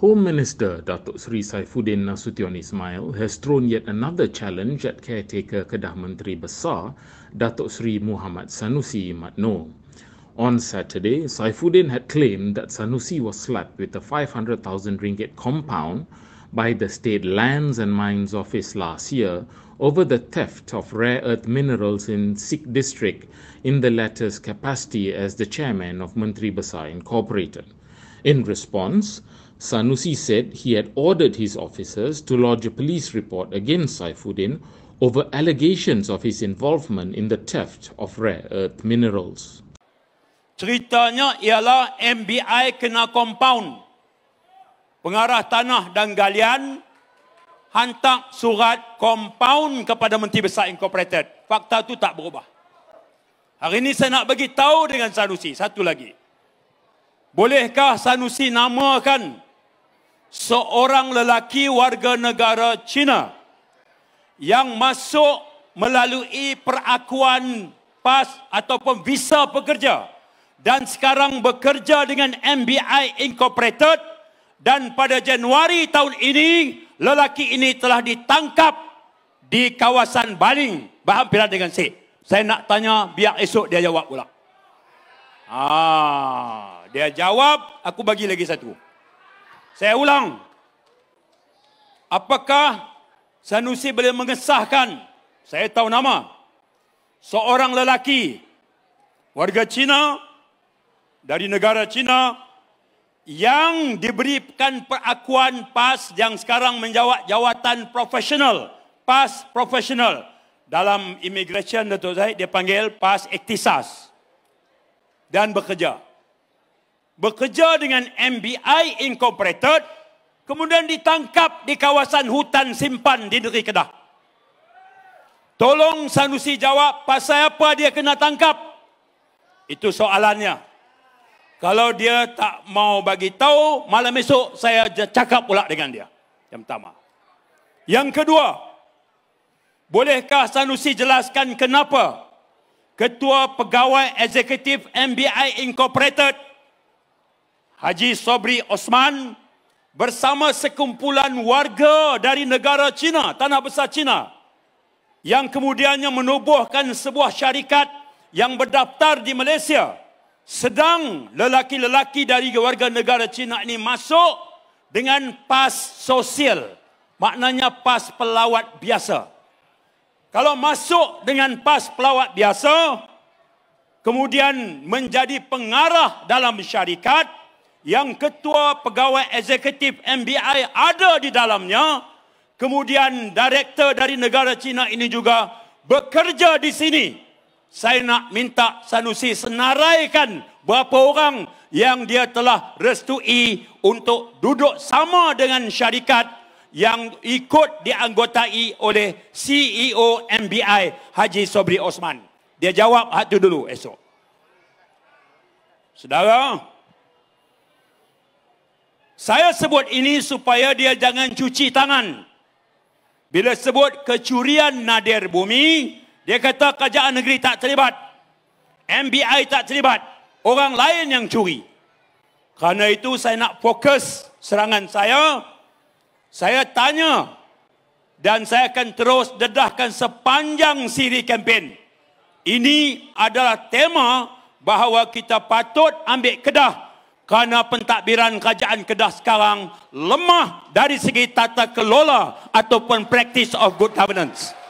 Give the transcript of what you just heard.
Home Minister Datuk Seri Saifuddin Nasution Ismail has thrown yet another challenge at caretaker Kedah Menteri Besar Datuk Seri Muhammad Sanusi Matno. On Saturday, Saifuddin had claimed that Sanusi was slapped with a 500,000 ringgit compound by the State Lands and Mines Office last year over the theft of rare earth minerals in Sikh district in the latter's capacity as the chairman of Menteri Besar Incorporated. In response, Sanusi said he had ordered his officers to lodge a police report against Saifuddin over allegations of his involvement in the theft of rare earth minerals. Ceritanya ialah MBI kena compound. Pengarah tanah dan galian hantar surat compound kepada Menteri Besar Incorporated. Fakta itu tak berubah. Hari ini saya nak bagi tahu dengan Sanusi. Satu lagi. Bolehkah Sanusi namakan seorang lelaki warga negara China yang masuk melalui perakuan PAS ataupun visa pekerja dan sekarang bekerja dengan MBI Incorporated dan pada Januari tahun ini lelaki ini telah ditangkap di kawasan Baling berhampiran dengan Sik. Saya nak tanya biar esok dia jawab pula. Ah. Dia jawab, aku bagi lagi satu. Saya ulang. Apakah Sanusi boleh mengesahkan, saya tahu nama, seorang lelaki warga Cina dari negara Cina yang diberikan perakuan PAS yang sekarang menjawab jawatan profesional. PAS profesional. Dalam immigration, Dato' Zahid, dia panggil PAS Ektisas. Dan bekerja. Bekerja bekerja dengan MBI Incorporated kemudian ditangkap di kawasan hutan simpan di negeri Kedah. Tolong Sanusi jawab pasal apa dia kena tangkap? Itu soalannya. Kalau dia tak mau bagi tahu, malam esok saya cakap pula dengan dia. Yang pertama. Yang kedua, bolehkah Sanusi jelaskan kenapa Ketua Pegawai Eksekutif MBI Incorporated Haji Sobri Osman bersama sekumpulan warga dari negara China, tanah besar China yang kemudiannya menubuhkan sebuah syarikat yang berdaftar di Malaysia sedang lelaki-lelaki dari warga negara China ini masuk dengan pas sosial maknanya pas pelawat biasa kalau masuk dengan pas pelawat biasa kemudian menjadi pengarah dalam syarikat yang ketua pegawai eksekutif MBI ada di dalamnya, kemudian direktor dari negara China ini juga bekerja di sini. Saya nak minta Sanusi senaraikan berapa orang yang dia telah restui untuk duduk sama dengan syarikat yang ikut dianggotai oleh CEO MBI Haji Sobri Osman. Dia jawab hati dulu esok. Saudara, saya sebut ini supaya dia jangan cuci tangan. Bila sebut kecurian nadir bumi, dia kata kerajaan negeri tak terlibat. MBI tak terlibat. Orang lain yang curi. Karena itu saya nak fokus serangan saya. Saya tanya dan saya akan terus dedahkan sepanjang siri kempen. Ini adalah tema bahawa kita patut ambil kedah kerana pentadbiran kerajaan Kedah sekarang lemah dari segi tata kelola ataupun practice of good governance.